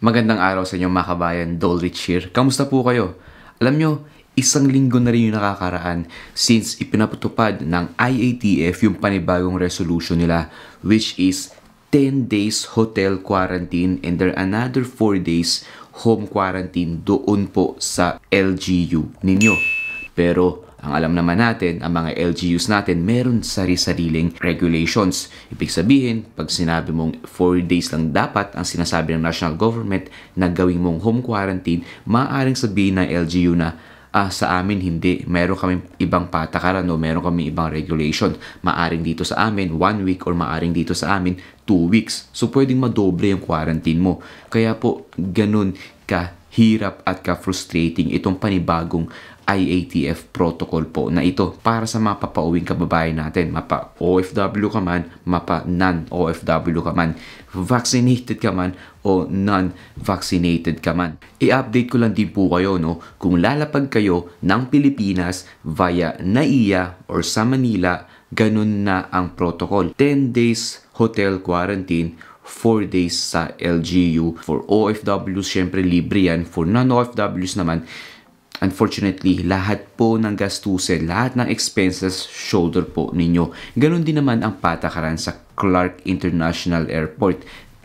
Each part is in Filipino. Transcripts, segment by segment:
Magandang araw sa inyo mga kabayan, Dolly Cheer. Kamusta po kayo? Alam nyo, isang linggo na rin yung nakakaraan since ipinapatupad ng IATF yung panibagong resolution nila which is 10 days hotel quarantine and there another 4 days home quarantine doon po sa LGU ninyo. Pero ang alam naman natin, ang mga LGUs natin, meron sari-sariling regulations. Ibig sabihin, pag sinabi mong 4 days lang dapat ang sinasabi ng national government na gawin mong home quarantine, maaaring sabihin ng LGU na ah, sa amin hindi. Meron kami ibang patakaran o meron kami ibang regulation. Maaring dito sa amin, one week or maaring dito sa amin, two weeks. So, pwedeng madoble yung quarantine mo. Kaya po, ganun ka hirap at ka-frustrating itong panibagong IATF protocol po na ito para sa mga papauwing kababayan natin. Mapa OFW ka man, mapa non-OFW ka man, vaccinated ka man o non-vaccinated ka man. I-update ko lang din po kayo no, kung lalapag kayo ng Pilipinas via NAIA or sa Manila, ganun na ang protocol. 10 days hotel quarantine 4 days sa LGU. For OFWs, syempre libre yan. For non-OFWs naman, Unfortunately, lahat po ng gastusin, lahat ng expenses, shoulder po ninyo. Ganon din naman ang patakaran sa Clark International Airport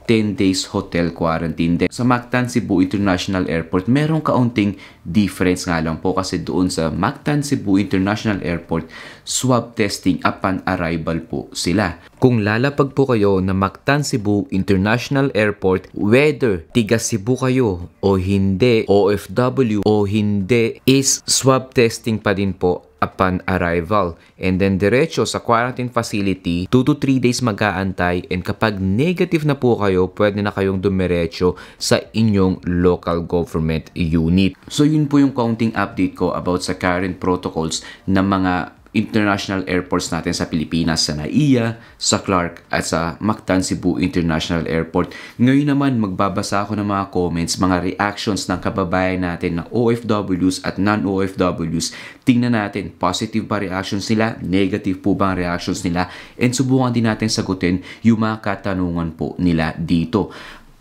10 days hotel quarantine. Then, sa Mactan Cebu International Airport, merong kaunting difference nga lang po kasi doon sa Mactan Cebu International Airport, swab testing upon arrival po sila. Kung lalapag po kayo na Mactan Cebu International Airport, whether tiga Cebu kayo o hindi, OFW o hindi, is swab testing pa din po upon arrival. And then diretso sa quarantine facility, 2 to 3 days mag-aantay and kapag negative na po kayo, pwede na kayong dumiretso sa inyong local government unit. So yun po yung counting update ko about sa current protocols ng mga international airports natin sa Pilipinas, sa NAIA, sa Clark at sa Mactan Cebu International Airport. Ngayon naman magbabasa ako ng mga comments, mga reactions ng kababayan natin na OFWs at non-OFWs. Tingnan natin, positive ba reactions nila? Negative po ba reactions nila? And subukan din natin sagutin yung mga katanungan po nila dito.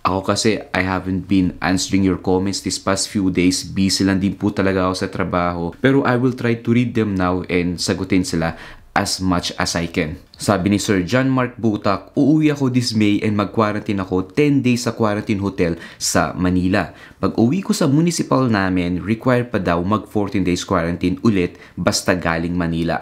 Ako kasi, I haven't been answering your comments this past few days. Busy lang din po talaga ako sa trabaho. Pero I will try to read them now and sagutin sila as much as I can. Sabi ni Sir John Mark Butak, uuwi ako this May and mag-quarantine ako 10 days sa quarantine hotel sa Manila. Pag uwi ko sa municipal namin, require pa daw mag 14 days quarantine ulit basta galing Manila.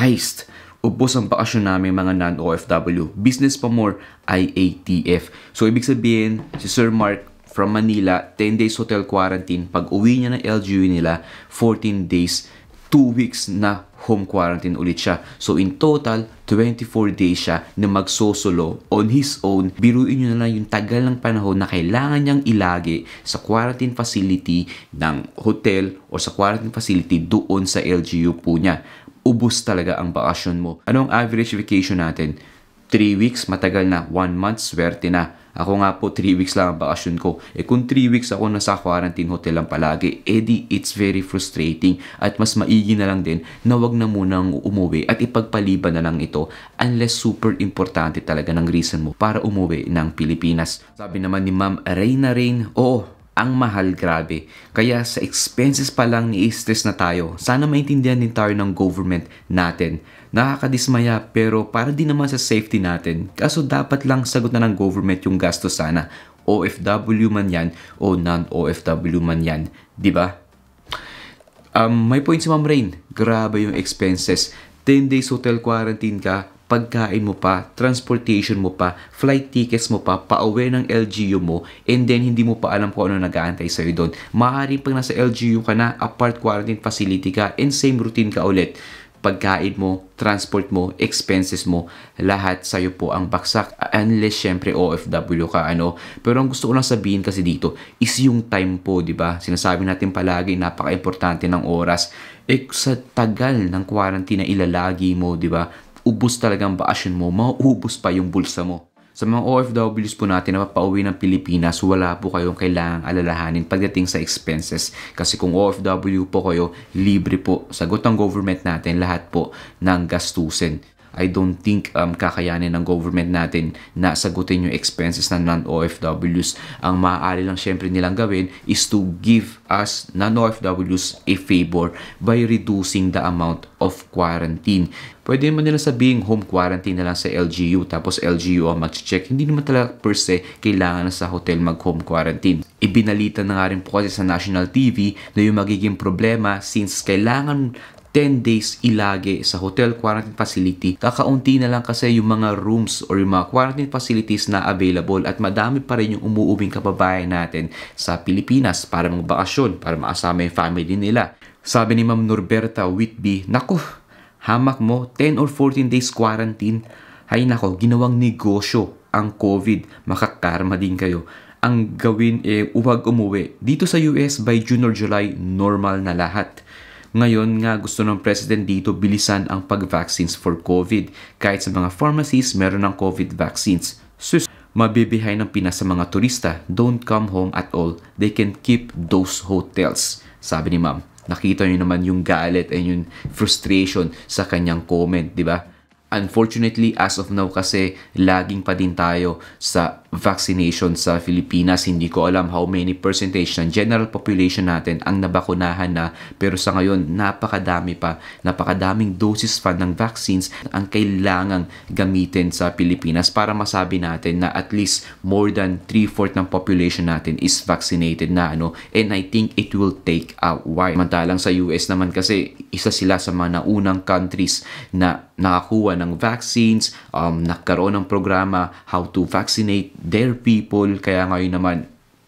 Heist! ubos ang bakasyon namin mga non-OFW. Business pa more, IATF. So, ibig sabihin, si Sir Mark from Manila, 10 days hotel quarantine. Pag uwi niya ng LGU nila, 14 days 2 weeks na home quarantine ulit siya. So in total, 24 days siya na magsosolo on his own. Biruin nyo na lang yung tagal ng panahon na kailangan niyang ilagi sa quarantine facility ng hotel o sa quarantine facility doon sa LGU po niya ubus talaga ang bakasyon mo. Anong average vacation natin? 3 weeks, matagal na. 1 month, swerte na. Ako nga po, 3 weeks lang ang bakasyon ko. Eh kung 3 weeks ako nasa quarantine hotel lang palagi, edi eh it's very frustrating at mas maigi na lang din na wag na munang umuwi at ipagpaliban na lang ito unless super importante talaga ng reason mo para umuwi ng Pilipinas. Sabi naman ni Ma'am Reina Rain, oo, ang mahal grabe. Kaya sa expenses pa lang ni-stress na tayo. Sana maintindihan din tayo ng government natin. Nakakadismaya pero para din naman sa safety natin. Kaso dapat lang sagot na ng government yung gasto sana. OFW man yan o non-OFW man yan. ba? Diba? Um, may point si Ma'am Rain. Grabe yung expenses. 10 days hotel quarantine ka, pagkain mo pa, transportation mo pa, flight tickets mo pa, pauwi away ng LGU mo, and then hindi mo pa alam kung ano nag-aantay sa'yo doon. Maaaring pag nasa LGU ka na, apart quarantine facility ka, and same routine ka ulit pagkain mo, transport mo, expenses mo, lahat sa'yo po ang baksak unless syempre OFW ka ano. Pero ang gusto ko lang sabihin kasi dito is yung time po, 'di ba? Sinasabi natin palagi napaka-importante ng oras. Eh sa tagal ng quarantine na ilalagi mo, 'di ba? ubus talagang baasyon mo, mauubos pa yung bulsa mo. Sa mga OFWs po natin na mapauwi ng Pilipinas, wala po kayong kailangang alalahanin pagdating sa expenses. Kasi kung OFW po kayo, libre po. Sagot ng government natin lahat po ng gastusin. I don't think um, kakayanin ng government natin na sagutin yung expenses ng non-OFWs. Ang maaari lang syempre nilang gawin is to give us non-OFWs a favor by reducing the amount of quarantine. Pwede mo nila sabihin home quarantine na lang sa LGU tapos LGU ang mag-check. Hindi naman talaga per se kailangan na sa hotel mag-home quarantine. Ibinalita na nga rin po kasi sa national TV na yung magiging problema since kailangan 10 days ilagi sa hotel quarantine facility. Kakaunti na lang kasi yung mga rooms or yung mga quarantine facilities na available at madami pa rin yung umuubing kababayan natin sa Pilipinas para mga bakasyon, para maasama yung family nila. Sabi ni Ma'am Norberta Whitby, Naku, hamak mo, 10 or 14 days quarantine. Hay nako, ginawang negosyo ang COVID. Makakarma din kayo ang gawin eh, uwag umuwi. Dito sa US, by June or July, normal na lahat. Ngayon nga gusto ng President dito bilisan ang pag-vaccines for COVID. Kahit sa mga pharmacies, meron ng COVID vaccines. Sus mabibihay ng Pinas sa mga turista, don't come home at all. They can keep those hotels, sabi ni ma'am. Nakita niyo naman yung galit and yung frustration sa kanyang comment, di ba? Unfortunately, as of now kasi, laging pa din tayo sa vaccination sa Pilipinas. Hindi ko alam how many percentage ng general population natin ang nabakunahan na. Pero sa ngayon, napakadami pa, napakadaming doses pa ng vaccines ang kailangang gamitin sa Pilipinas para masabi natin na at least more than 3-4 ng population natin is vaccinated na. ano And I think it will take a while. Mantalang sa US naman kasi, isa sila sa mga naunang countries na nakakuha ng vaccines, um, nagkaroon ng programa how to vaccinate their people. Kaya ngayon naman,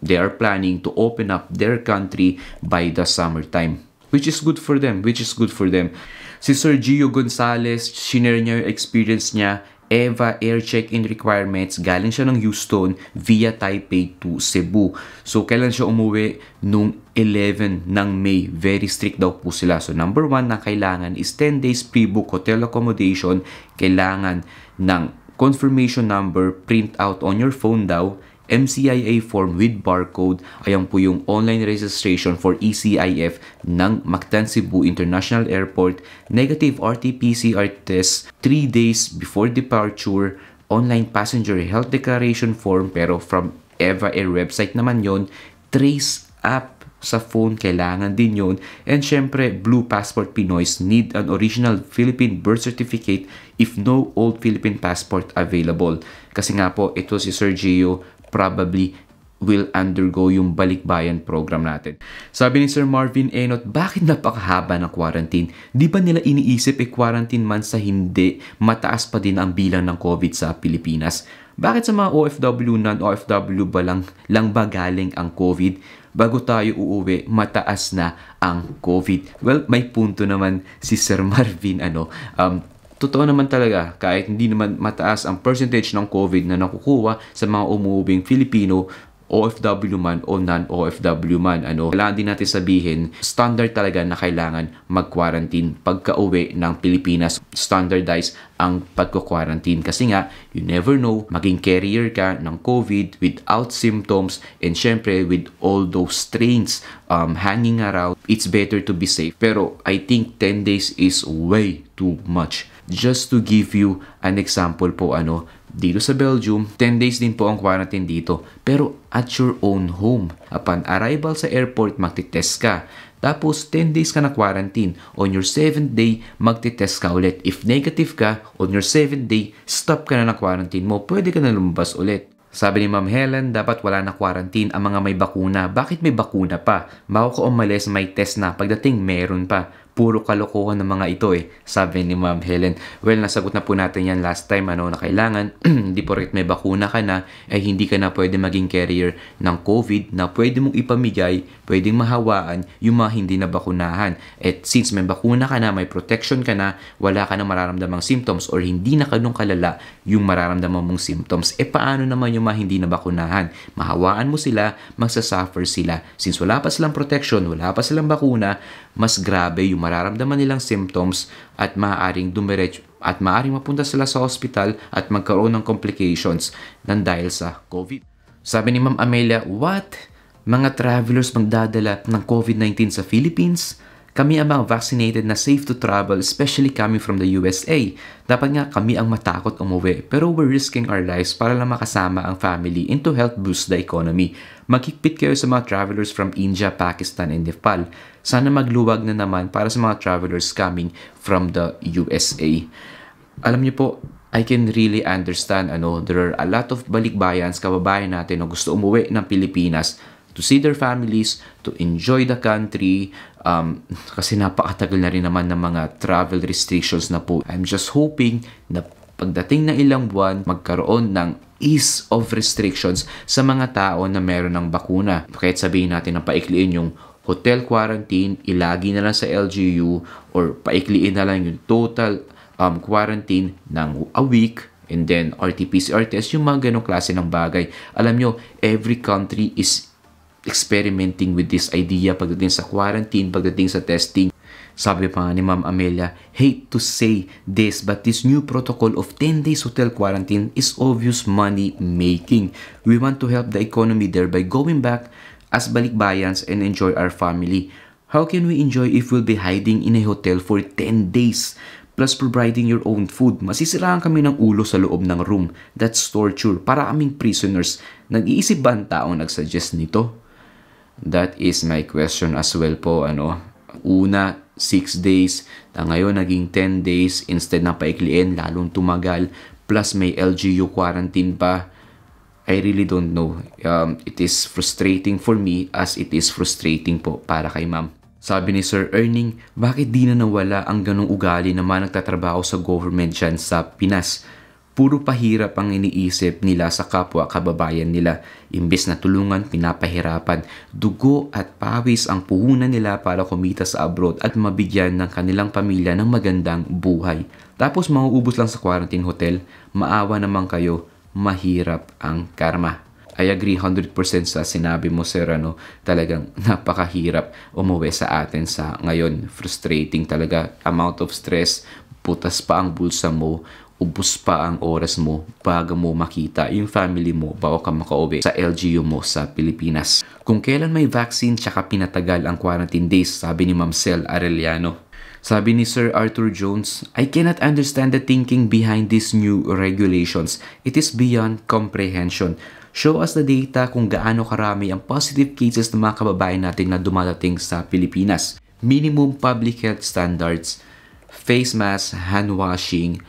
they are planning to open up their country by the summertime. Which is good for them, which is good for them. Si Sergio Gonzalez, shinare niya yung experience niya EVA air check-in requirements galing siya ng Houston via Taipei to Cebu. So kailan siya umuwi? Nung 11 ng May. Very strict daw po sila. So number 1 na kailangan is 10 days pre-book hotel accommodation. Kailangan ng confirmation number, print out on your phone daw MCIA form with barcode. Ayan po yung online registration for ECIF ng Mactan Cebu International Airport. Negative RT-PCR test 3 days before departure. Online passenger health declaration form pero from EVA Air website naman yon Trace app sa phone, kailangan din yon And syempre, Blue Passport Pinoy's need an original Philippine birth certificate if no old Philippine passport available. Kasi nga po, ito si Sergio probably will undergo yung balikbayan program natin. Sabi ni Sir Marvin Enot, bakit napakahaba ng quarantine? Di ba nila iniisip e eh, quarantine man sa hindi, mataas pa din ang bilang ng COVID sa Pilipinas? Bakit sa mga OFW, non-OFW ba lang, lang ba galing ang COVID? bago tayo uuwi, mataas na ang COVID. Well, may punto naman si Sir Marvin ano, um, totoo naman talaga kahit hindi naman mataas ang percentage ng COVID na nakukuha sa mga umuubing Filipino OFW man o non-OFW man. Ano, kailangan din natin sabihin, standard talaga na kailangan mag-quarantine pagka-uwi ng Pilipinas. Standardized ang pagko-quarantine kasi nga, you never know, maging carrier ka ng COVID without symptoms and syempre with all those strains um, hanging around, it's better to be safe. Pero I think 10 days is way too much Just to give you an example po ano, dito sa Belgium, 10 days din po ang quarantine dito. Pero at your own home. Upon arrival sa airport, magtitest ka. Tapos 10 days ka na quarantine. On your 7th day, magtitest ka ulit. If negative ka, on your 7th day, stop ka na na quarantine mo. Pwede ka na lumabas ulit. Sabi ni Ma'am Helen, dapat wala na quarantine ang mga may bakuna. Bakit may bakuna pa? Bago ka umalis, may test na. Pagdating, meron pa puro kalokohan ng mga ito eh, sabi ni Ma'am Helen. Well, nasagot na po natin yan last time ano, na kailangan, hindi po may bakuna ka na, eh hindi ka na pwede maging carrier ng COVID na pwede mong ipamigay, pwedeng mahawaan yung mga hindi na bakunahan. At since may bakuna ka na, may protection ka na, wala ka na mararamdamang symptoms or hindi na kanong kalala yung mararamdaman mong symptoms, eh paano naman yung mga hindi na bakunahan? Mahawaan mo sila, magsasuffer sila. Since wala pa silang protection, wala pa silang bakuna, mas grabe yung mararamdaman nilang symptoms at maaaring dumiretso at maaaring mapunta sila sa hospital at magkaroon ng complications ng dahil sa COVID. Sabi ni Ma'am Amelia, what? Mga travelers magdadala ng COVID-19 sa Philippines? Kami ang mga vaccinated na safe to travel, especially coming from the USA. Dapat nga kami ang matakot umuwi, pero we're risking our lives para lang makasama ang family and to help boost the economy. Magkikpit kayo sa mga travelers from India, Pakistan, and Nepal. Sana magluwag na naman para sa mga travelers coming from the USA. Alam niyo po, I can really understand ano, there are a lot of balikbayans, kababayan natin na gusto umuwi ng Pilipinas to see their families, to enjoy the country, um, kasi napakatagal na rin naman ng mga travel restrictions na po. I'm just hoping na pagdating ng ilang buwan, magkaroon ng ease of restrictions sa mga tao na meron ng bakuna. Kahit sabihin natin na paikliin yung hotel quarantine, ilagi na lang sa LGU or paikliin na lang yung total um, quarantine ng a week and then RT-PCR test, yung mga ganong klase ng bagay. Alam nyo, every country is experimenting with this idea pagdating sa quarantine, pagdating sa testing. Sabi pa nga ni Ma'am Amelia, hate to say this but this new protocol of 10 days hotel quarantine is obvious money making. We want to help the economy there by going back as balikbayans and enjoy our family. How can we enjoy if we'll be hiding in a hotel for 10 days? plus providing your own food. Masisiraan kami ng ulo sa loob ng room. That's torture. Para aming prisoners. Nag-iisip ba ang tao nagsuggest nito? That is my question as well po. Ano? Una, 6 days. Na ngayon, naging 10 days. Instead na paikliin, lalong tumagal. Plus, may LGU quarantine pa. I really don't know. Um, it is frustrating for me as it is frustrating po para kay ma'am. Sabi ni Sir Erning, bakit di na nawala ang ganong ugali ng nagtatrabaho sa government dyan sa Pinas? puro pahirap ang iniisip nila sa kapwa kababayan nila. Imbis na tulungan, pinapahirapan. Dugo at pawis ang puhunan nila para kumita sa abroad at mabigyan ng kanilang pamilya ng magandang buhay. Tapos mauubos lang sa quarantine hotel, maawa naman kayo, mahirap ang karma. I agree 100% sa sinabi mo, Sir. Ano, talagang napakahirap umuwi sa atin sa ngayon. Frustrating talaga. Amount of stress, putas pa ang bulsa mo ubus pa ang oras mo bago mo makita yung family mo bago ka makauwi sa LGU mo sa Pilipinas. Kung kailan may vaccine tsaka pinatagal ang quarantine days, sabi ni Ma'am Sel Arellano. Sabi ni Sir Arthur Jones, I cannot understand the thinking behind these new regulations. It is beyond comprehension. Show us the data kung gaano karami ang positive cases ng mga kababayan natin na dumadating sa Pilipinas. Minimum public health standards, face mask, hand washing,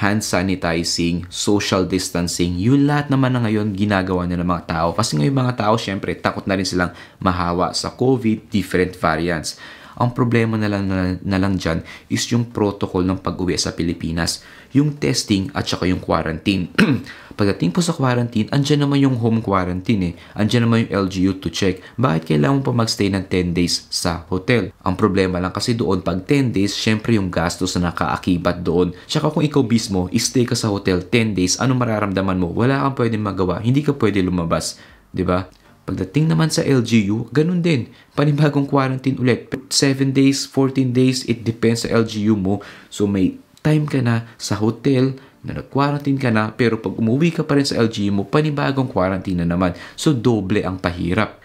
hand sanitizing, social distancing, yun lahat naman na ngayon ginagawa na ng mga tao. Kasi ngayon mga tao, syempre, takot na rin silang mahawa sa COVID, different variants. Ang problema na lang, na, na lang dyan is yung protocol ng pag-uwi sa Pilipinas yung testing at saka yung quarantine. Pagdating po sa quarantine, andyan naman yung home quarantine eh. Andyan naman yung LGU to check. Bakit kailangan pa magstay ng 10 days sa hotel? Ang problema lang kasi doon pag 10 days, syempre yung gastos na nakaakibat doon. Tsaka kung ikaw mismo, stay ka sa hotel 10 days, ano mararamdaman mo? Wala kang pwedeng magawa, hindi ka pwede lumabas. 'di ba? Pagdating naman sa LGU, ganun din. Panibagong quarantine ulit. 7 days, 14 days, it depends sa LGU mo. So may time ka na sa hotel, na nag-quarantine ka na, pero pag umuwi ka pa rin sa LG mo, panibagong quarantine na naman. So, doble ang pahirap.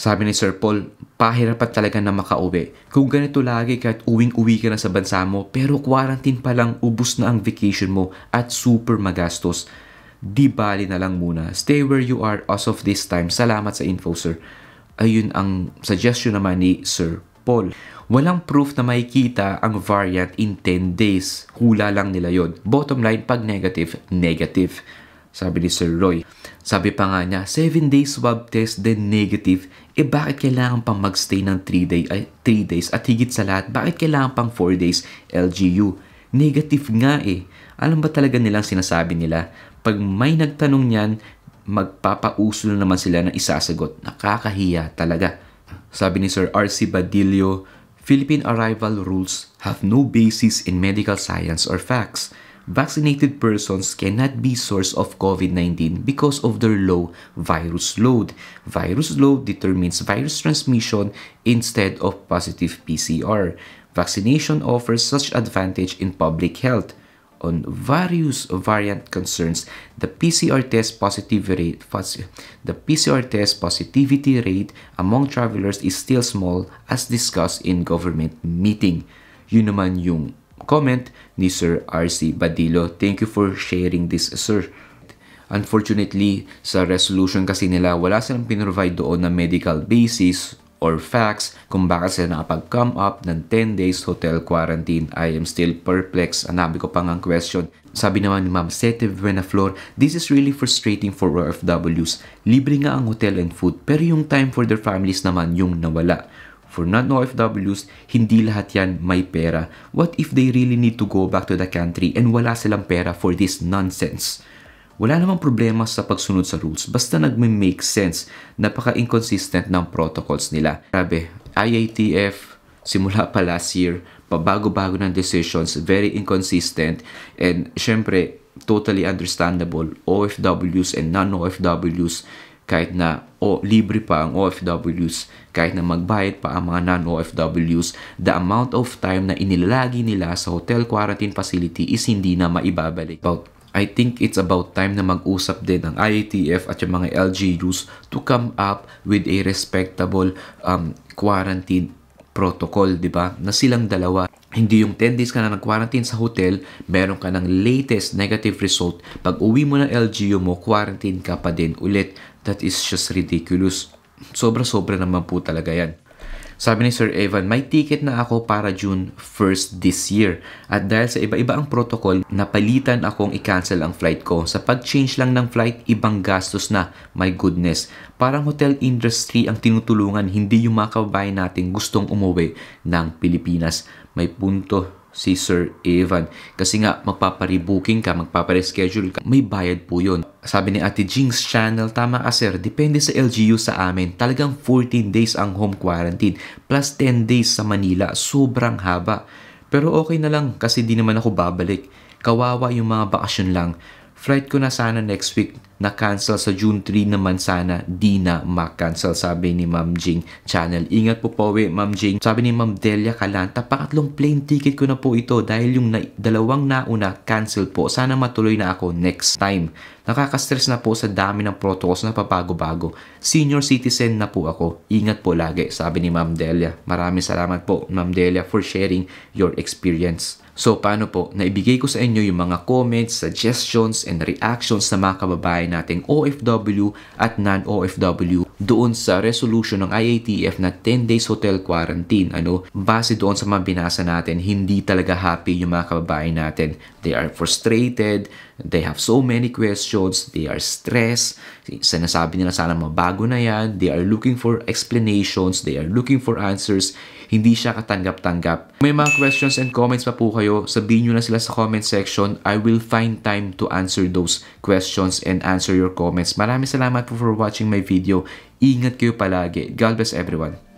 Sabi ni Sir Paul, pahirapan talaga na makauwi. Kung ganito lagi kahit at uwing-uwi ka na sa bansa mo, pero quarantine pa lang, ubus na ang vacation mo at super magastos. Di bali na lang muna. Stay where you are as of this time. Salamat sa info, sir. Ayun ang suggestion naman ni Sir sample. Walang proof na makikita ang variant in 10 days. Hula lang nila yon. Bottom line, pag negative, negative. Sabi ni Sir Roy. Sabi pa nga niya, 7 days swab test then negative. Eh bakit kailangan pang magstay ng 3 day, ay, 3 days at higit sa lahat, bakit kailangan pang 4 days LGU? Negative nga eh. Alam ba talaga nilang sinasabi nila? Pag may nagtanong niyan, magpapauso naman sila ng isasagot. Nakakahiya talaga. Sabi ni Sir R.C. Badillo, Philippine arrival rules have no basis in medical science or facts. Vaccinated persons cannot be source of COVID-19 because of their low virus load. Virus load determines virus transmission instead of positive PCR. Vaccination offers such advantage in public health on various variant concerns the PCR test positivity rate the PCR test positivity rate among travelers is still small as discussed in government meeting. Yun naman yung comment ni Sir RC Badillo. Thank you for sharing this, sir. Unfortunately, sa resolution kasi nila, wala silang pinrovide doon na medical basis or facts kung bakit sila nakapag-come up ng 10 days hotel quarantine. I am still perplexed. Anabi ko pang ang question. Sabi naman ni Ma'am Sete Buenaflor, this is really frustrating for OFWs. Libre nga ang hotel and food pero yung time for their families naman yung nawala. For non-OFWs, hindi lahat yan may pera. What if they really need to go back to the country and wala silang pera for this nonsense? Wala namang problema sa pagsunod sa rules basta nagme-make sense. Napaka-inconsistent ng protocols nila. Grabe, IATF simula pa last year, pabago-bago ng decisions, very inconsistent, and syempre, totally understandable, OFWs and non-OFWs, kahit na o oh, libre pa ang OFWs, kahit na magbayad pa ang mga non-OFWs, the amount of time na inilalagi nila sa hotel quarantine facility is hindi na maibabalik. About I think it's about time na mag-usap din ang IATF at yung mga LGUs to come up with a respectable um, quarantine protocol, di ba? Na silang dalawa. Hindi yung 10 days ka na nag-quarantine sa hotel, meron ka ng latest negative result. Pag uwi mo ng LGU mo, quarantine ka pa din ulit. That is just ridiculous. Sobra-sobra naman po talaga yan. Sabi ni Sir Evan, may ticket na ako para June 1st this year. At dahil sa iba-iba ang protocol, napalitan akong i-cancel ang flight ko. Sa pag-change lang ng flight, ibang gastos na. My goodness. Parang hotel industry ang tinutulungan, hindi yung mga kababayan natin gustong umuwi ng Pilipinas. May punto si Sir Evan. Kasi nga, magpaparibuking ka, magpapareschedule ka, may bayad po yun. Sabi ni Ate Jinx channel, tama ka sir, depende sa LGU sa amin. Talagang 14 days ang home quarantine, plus 10 days sa Manila. Sobrang haba. Pero okay na lang kasi di naman ako babalik. Kawawa yung mga bakasyon lang flight ko na sana next week na-cancel sa June 3 naman sana di na ma-cancel sabi ni Ma'am Jing Channel. Ingat po po we Ma'am Jing. Sabi ni Ma'am Delia Kalanta, pangatlong plane ticket ko na po ito dahil yung na dalawang nauna cancel po. Sana matuloy na ako next time. Nakaka-stress na po sa dami ng protocols na pabago-bago. Senior citizen na po ako. Ingat po lagi sabi ni Ma'am Delia. Maraming salamat po Ma'am Delia for sharing your experience. So paano po, naibigay ko sa inyo yung mga comments, suggestions, and reactions na mga kababayan nating OFW at non-OFW doon sa resolution ng IATF na 10 days hotel quarantine. Ano, base doon sa mga binasa natin, hindi talaga happy yung mga kababayan natin. They are frustrated, they have so many questions, they are stressed, sinasabi nila sana mabago na yan, they are looking for explanations, they are looking for answers, hindi siya katanggap-tanggap. May mga questions and comments pa po kayo, sabihin nyo na sila sa comment section. I will find time to answer those questions and answer your comments. Maraming salamat po for watching my video. Ingat kayo palagi. God bless everyone.